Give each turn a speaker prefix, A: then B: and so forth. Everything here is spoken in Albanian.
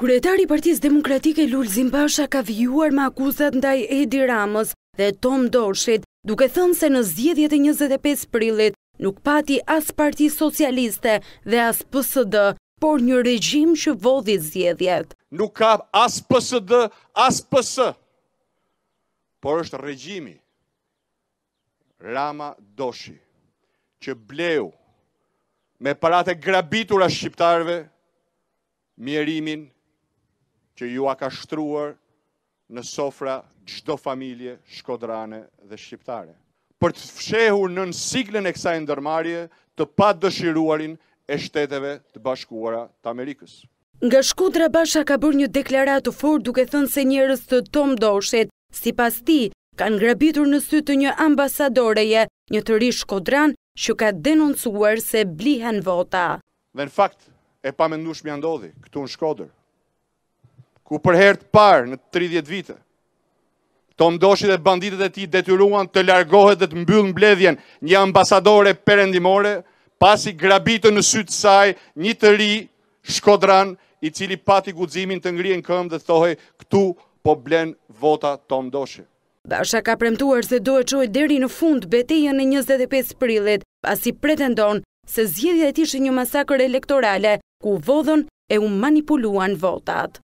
A: Kryetari i Partisë Demokratike Lul Zimbasha ka vijuar me akuzat ndaj Edi Ramës dhe Tom Dorshit, duke thënë se në zgjedhjet e 25 prillit nuk pati as Parti Socialiste dhe as PSD, por një regjim që vodhi zgjedhjet. Nuk ka as PSD, as PS.
B: Por është regjimi Rama Doshi që bleu me paratë grabitura shqiptarëve mjerimin që ju a ka shtruar në sofra gjdo familje shkodrane dhe shqiptare. Për të fshehur në nësiklën e kësa ndërmarje të pa dëshiruarin e shteteve të bashkuara të Amerikës.
A: Nga shkudra Basha ka bërë një deklarat të for duke thënë se njërës të tom doshet, si pas ti, kanë grabitur në sytë të një ambasadoreje, një të shkodran që ka denoncuar se blihen vota. Dhe në fakt, e
B: pa ndush mjë andodhi, këtu në shkodrë, ku për herë të parë në 30 vite, të mdoshi dhe banditet e ti detyruan të largohet dhe të mbyllë në bledhjen një ambasadore përendimore, pasi grabitë në sytë saj një të ri shkodran i cili pati guzimin të ngri këmë dhe thohe këtu po blen vota të mdoshi.
A: Basha ka premtuar se do e qoj deri në fund beteja në 25 prillit, pasi pretendon se zjedhja e tishë një masakër elektorale ku vodhën e u manipuluan votat.